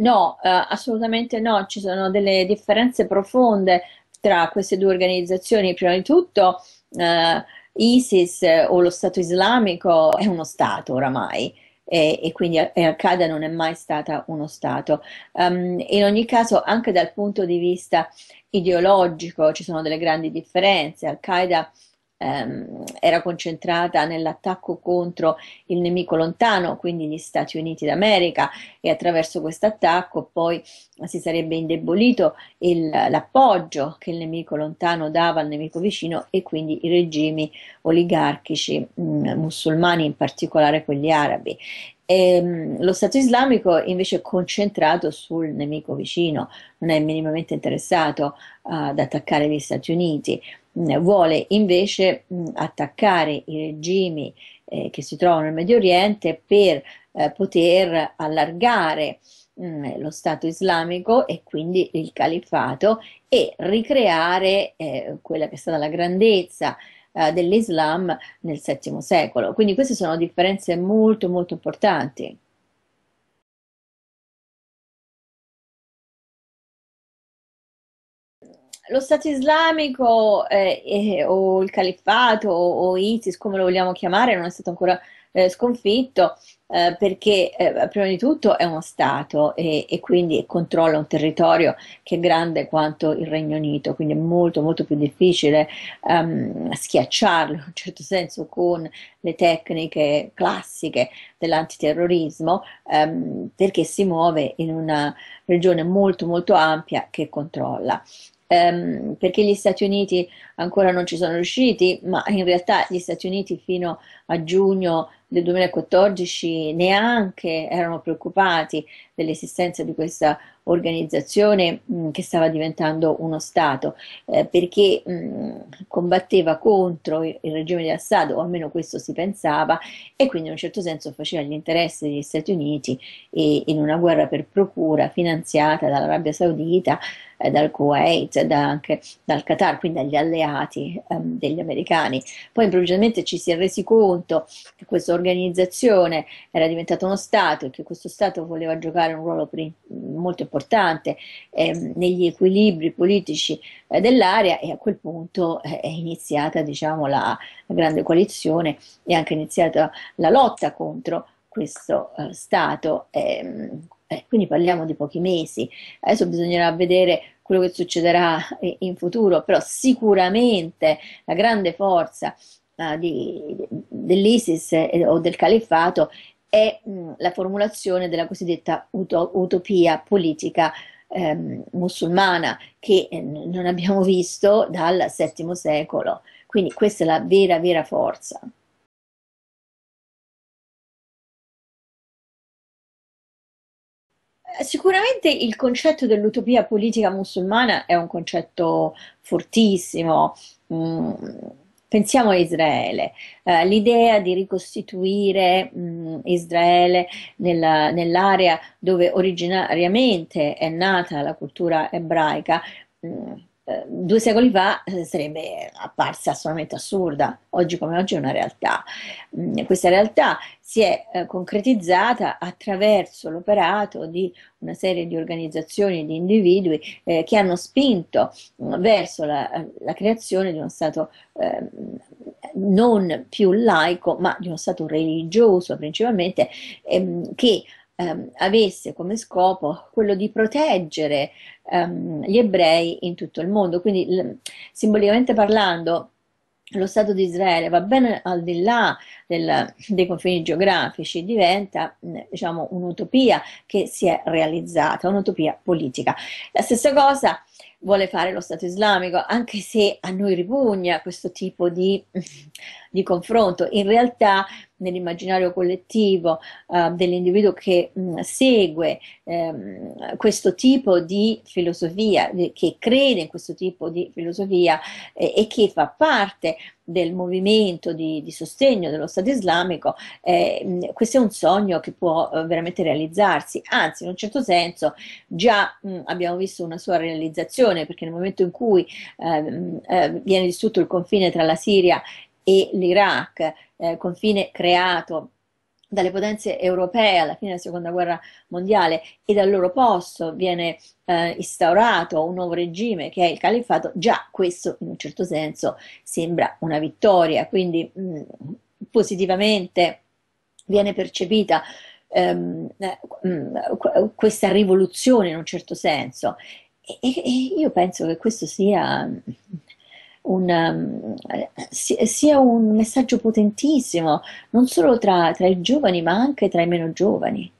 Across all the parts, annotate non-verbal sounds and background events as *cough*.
No, eh, assolutamente no, ci sono delle differenze profonde tra queste due organizzazioni. Prima di tutto, eh, ISIS o lo Stato islamico è uno Stato oramai. E, e quindi Al Qaeda non è mai stata uno Stato. Um, in ogni caso, anche dal punto di vista ideologico ci sono delle grandi differenze. Al Qaeda ehm, era concentrata nell'attacco contro il nemico lontano, quindi gli Stati Uniti d'America e attraverso questo attacco poi si sarebbe indebolito il, l'appoggio che il nemico lontano dava al nemico vicino e quindi i regimi oligarchici mh, mm, musulmani, in particolare quelli arabi. E ehm, lo Stato islamico invece è concentrato sul nemico vicino, non è minimamente interessato uh, ad attaccare gli Stati Uniti vuole invece attaccare i regimi eh, che si trovano nel Medio Oriente per eh, poter allargare lo Stato islamico e quindi il califato e ricreare eh, quella che è stata la grandezza eh, dell'Islam nel VII secolo. Quindi queste sono differenze molto molto importanti. lo Stato islamico eh, eh, o il califfato o, o, ISIS, come lo vogliamo chiamare, non è stato ancora eh, sconfitto eh, perché eh, prima di tutto è uno Stato e, e, quindi controlla un territorio che è grande quanto il Regno Unito, quindi è molto molto più difficile um, schiacciarlo in un certo senso con le tecniche classiche dell'antiterrorismo um, perché si muove in una regione molto molto ampia che controlla ehm, perché gli Stati Uniti ancora non ci sono riusciti, ma in realtà gli Stati Uniti fino a giugno del 2014 neanche erano preoccupati dell'esistenza di questa organizzazione mh, mm, che stava diventando uno Stato, eh, perché mh, mm, combatteva contro il, il regime di Assad, o almeno questo si pensava, e quindi in un certo senso faceva gli interessi degli Stati Uniti e, in una guerra per procura finanziata dall'Arabia Saudita eh, dal Kuwait, da anche dal Qatar, quindi dagli alleati ehm, degli americani. Poi improvvisamente ci si è resi conto che questa organizzazione era diventata uno Stato e che questo Stato voleva giocare un ruolo molto importante ehm, negli equilibri politici eh, dell'area e a quel punto eh, è iniziata diciamo, la, la grande coalizione e anche iniziata la lotta contro questo eh, Stato ehm, eh, quindi parliamo di pochi mesi. Adesso bisognerà vedere quello che succederà eh, in futuro, però sicuramente la grande forza uh, dell'ISIS o del califfato è mh, mm, la formulazione della cosiddetta ut utopia politica ehm, musulmana che eh, non abbiamo visto dal VII secolo. Quindi questa è la vera, vera forza. Eh, sicuramente il concetto dell'utopia politica musulmana è un concetto fortissimo. Mm, pensiamo a Israele, uh, l'idea di ricostituire mm, Israele nella, nell'area dove originariamente è nata la cultura ebraica mm, eh, due secoli fa eh, sarebbe apparsa assolutamente assurda, oggi come oggi è una realtà. Mm, questa realtà si è eh, concretizzata attraverso l'operato di una serie di organizzazioni e di individui che hanno spinto mm, verso la, la, creazione di uno Stato ehm, non più laico, ma di uno Stato religioso principalmente, ehm, che ehm, avesse come scopo quello di proteggere ehm, gli ebrei in tutto il mondo. Quindi, simbolicamente parlando, lo Stato di Israele va ben al di là del, dei confini geografici, diventa diciamo, un'utopia che si è realizzata, un'utopia politica. La stessa cosa vuole fare lo Stato islamico, anche se a noi ripugna questo tipo di di confronto. In realtà nell'immaginario collettivo uh, dell'individuo che mh, mm, segue ehm, questo tipo di filosofia, che crede in questo tipo di filosofia eh, e che fa parte del movimento di, di sostegno dello Stato islamico, eh, mh, mm, questo è un sogno che può eh, veramente realizzarsi, anzi in un certo senso già mh, mm, abbiamo visto una sua realizzazione perché nel momento in cui ehm, eh, viene distrutto il confine tra la Siria e l'Iraq, eh, confine creato dalle potenze europee alla fine della seconda guerra mondiale e dal loro posto viene eh, instaurato un nuovo regime che è il califfato, già questo in un certo senso sembra una vittoria, quindi mh, mm, positivamente viene percepita ehm, mh, eh, mm, questa rivoluzione in un certo senso e, e io penso che questo sia mm, un, um, sia un messaggio potentissimo, non solo tra, tra i giovani ma anche tra i meno giovani.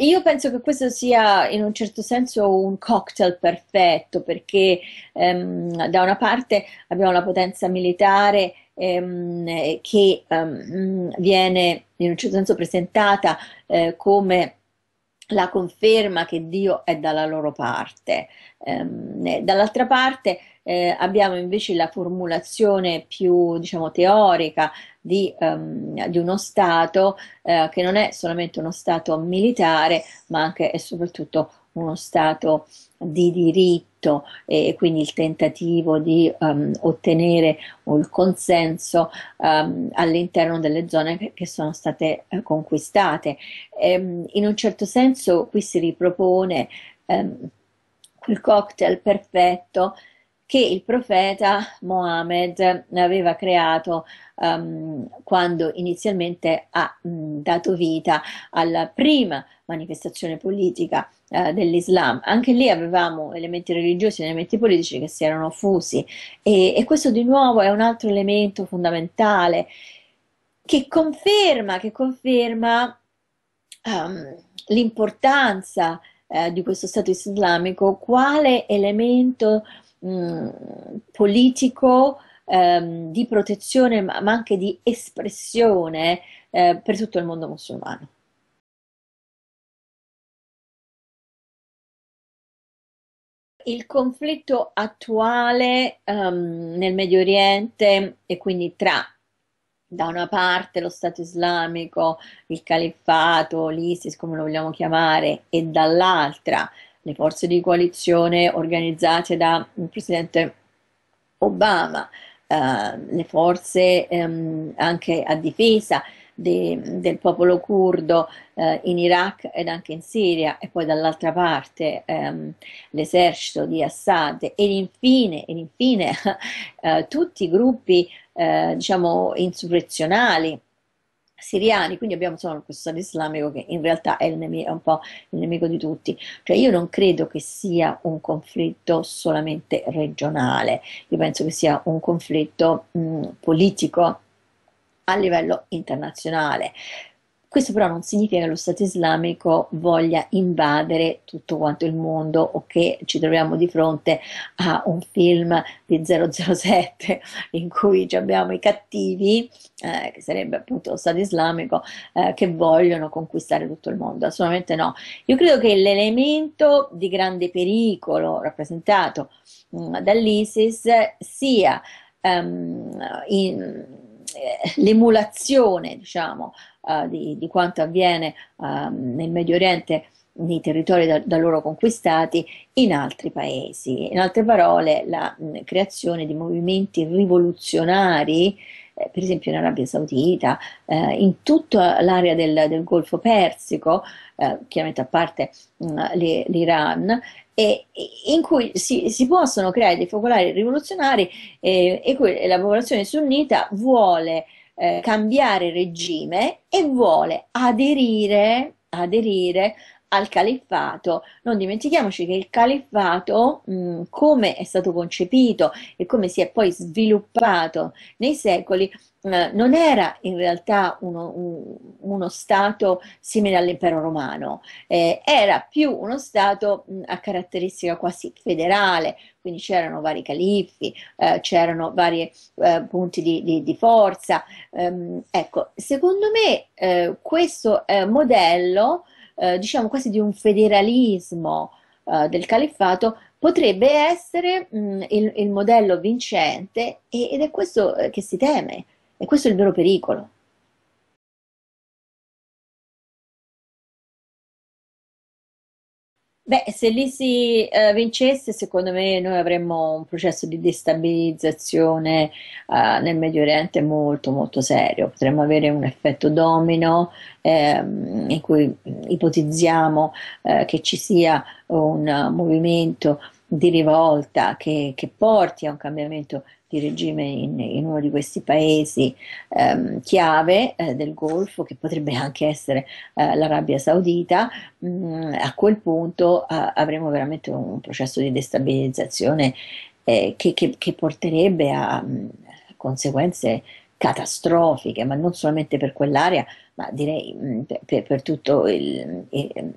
Io penso che questo sia in un certo senso un cocktail perfetto perché ehm, da una parte abbiamo la potenza militare ehm, che ehm, viene in un certo senso presentata eh, come la conferma che Dio è dalla loro parte. Ehm, dall'altra parte eh, abbiamo invece la formulazione più diciamo, teorica di, um, di uno Stato eh, che non è solamente uno Stato militare ma anche e soprattutto uno Stato di diritto e quindi il tentativo di um, ottenere un consenso um, all'interno delle zone che sono state uh, conquistate. Um, in un certo senso qui si ripropone quel cocktail perfetto che il profeta Mohammed aveva creato um, quando inizialmente ha mh, mm, dato vita alla prima manifestazione politica uh, dell'Islam. Anche lì avevamo elementi religiosi e elementi politici che si erano fusi e, e questo di nuovo è un altro elemento fondamentale che conferma, che conferma um, l'importanza eh, di questo Stato islamico quale elemento Mm, politico ehm, di protezione ma anche di espressione eh, per tutto il mondo musulmano. il conflitto attuale um, nel Medio Oriente e quindi tra da una parte lo Stato islamico, il califfato, l'ISIS come lo vogliamo chiamare e dall'altra le forze di coalizione organizzate da Presidente Obama, eh, le forze ehm, anche a difesa de, del popolo curdo eh, in Iraq ed anche in Siria e poi dall'altra parte ehm, l'esercito di Assad e infine, ed infine *laughs* eh, tutti i gruppi eh, diciamo insurrezionali siriani, quindi abbiamo solo questo Stato islamico che in realtà è, nemico, è, un po' il nemico di tutti. Cioè io non credo che sia un conflitto solamente regionale, io penso che sia un conflitto mh, politico a livello internazionale. Questo però non significa che lo Stato islamico voglia invadere tutto quanto il mondo o che ci troviamo di fronte a un film di 007 in cui abbiamo i cattivi, eh, che sarebbe appunto lo Stato islamico, eh, che vogliono conquistare tutto il mondo. Assolutamente no. Io credo che l'elemento di grande pericolo rappresentato mh, mm, dall'ISIS sia um, in eh, l'emulazione diciamo, uh, di, di, quanto avviene uh, nel Medio Oriente nei territori da, da, loro conquistati in altri paesi. In altre parole, la mh, mm, creazione di movimenti rivoluzionari, eh, per esempio in Arabia Saudita, eh, in tutta l'area del, del, Golfo Persico, eh, chiaramente a parte mm, l'Iran, e in cui si, si, possono creare dei focolari rivoluzionari eh, e cui la popolazione sunnita vuole eh, cambiare regime e vuole aderire, aderire al califfato. Non dimentichiamoci che il califfato, mh, mm, come è stato concepito e come si è poi sviluppato nei secoli, mh, eh, non era in realtà uno, un, uno stato simile all'impero romano, eh, era più uno stato mh, mm, a caratteristica quasi federale, quindi c'erano vari califfi, eh, c'erano vari eh, punti di, di, di forza. Ehm, ecco, secondo me eh, questo eh, modello eh, diciamo quasi di un federalismo eh, del califfato, potrebbe essere mh, mm, il, il, modello vincente ed è questo eh, che si teme, è questo il vero pericolo. Beh, se lì si eh, vincesse, secondo me noi avremmo un processo di destabilizzazione eh, nel Medio Oriente molto molto serio, potremmo avere un effetto domino ehm, in cui ipotizziamo eh, che ci sia un uh, movimento di rivolta che, che porti a un cambiamento di regime in, in uno di questi paesi ehm, chiave eh, del Golfo, che potrebbe anche essere eh, l'Arabia Saudita, mh, mm, a quel punto eh, avremo veramente un processo di destabilizzazione eh, che, che, che, porterebbe a, mh, mm, conseguenze catastrofiche, ma non solamente per quell'area, ma direi mh, mm, per, per, tutto il, il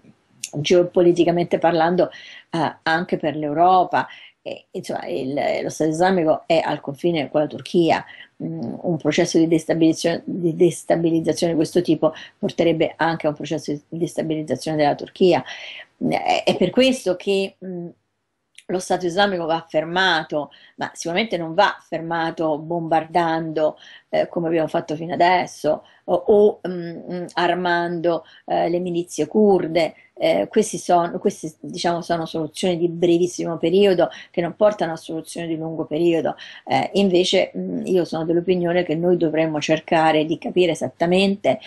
geopoliticamente parlando eh, anche per l'Europa e, insomma, cioè, il, lo Stato islamico è al confine con la Turchia, mh, mm, un processo di destabilizzazione, di destabilizzazione, di questo tipo porterebbe anche a un processo di destabilizzazione della Turchia. Mm, è, è per questo che mh, mm, lo Stato islamico va fermato, ma sicuramente non va fermato bombardando eh, come abbiamo fatto fino adesso o, o mh, armando eh, le milizie kurde eh, queste sono, questi, diciamo, sono soluzioni di brevissimo periodo che non portano a soluzioni di lungo periodo. Eh, invece mh, io sono dell'opinione che noi dovremmo cercare di capire esattamente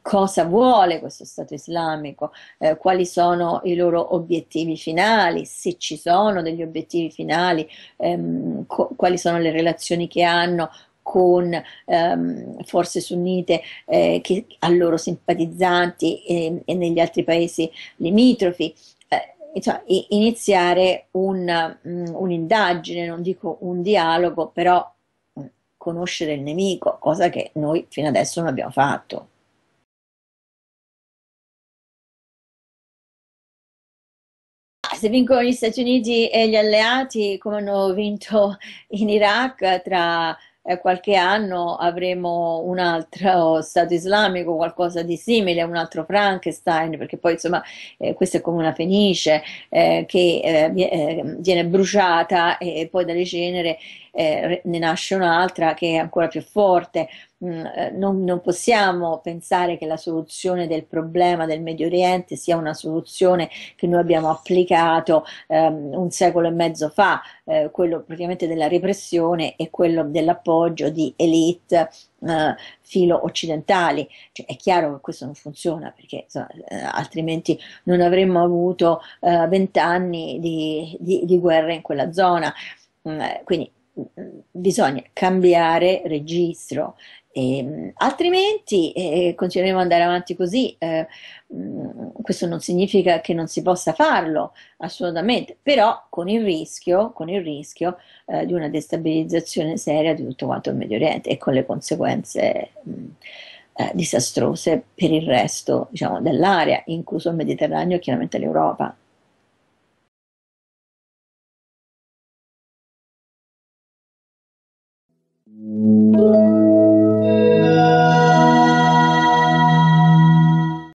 cosa vuole questo Stato islamico, eh, quali sono i loro obiettivi finali, se ci sono degli obiettivi finali, ehm, quali sono le relazioni che hanno con ehm, forze sunnite eh, che, a loro simpatizzanti e, e negli altri paesi limitrofi. Eh, insomma, iniziare mm, un'indagine, non dico un dialogo, però mm, conoscere il nemico, cosa che noi fino adesso non abbiamo fatto. Ah, se vincono gli Stati Uniti e gli alleati come hanno vinto in Iraq tra eh, qualche anno avremo un altro Stato islamico, qualcosa di simile, un altro Frankenstein, perché poi insomma eh, questa è come una fenice eh, che eh, eh, viene bruciata e poi dalle cenere eh, ne nasce un'altra che è ancora più forte. Mm, eh, non, non, possiamo pensare che la soluzione del problema del Medio Oriente sia una soluzione che noi abbiamo applicato ehm, un secolo e mezzo fa, eh, quello praticamente della repressione e quello dell'appoggio di elite eh, filo occidentali. Cioè, è chiaro che questo non funziona perché insomma, eh, altrimenti non avremmo avuto eh, vent'anni di, di, di guerra in quella zona. Mm, eh, quindi mm, bisogna cambiare registro e, ehm, altrimenti eh, continueremo ad andare avanti così. Eh, mm, questo non significa che non si possa farlo, assolutamente, però con il rischio, con il rischio eh, di una destabilizzazione seria di tutto quanto il Medio Oriente e con le conseguenze mh, mm, eh, disastrose per il resto diciamo, dell'area, incluso il Mediterraneo e chiaramente l'Europa. Mm.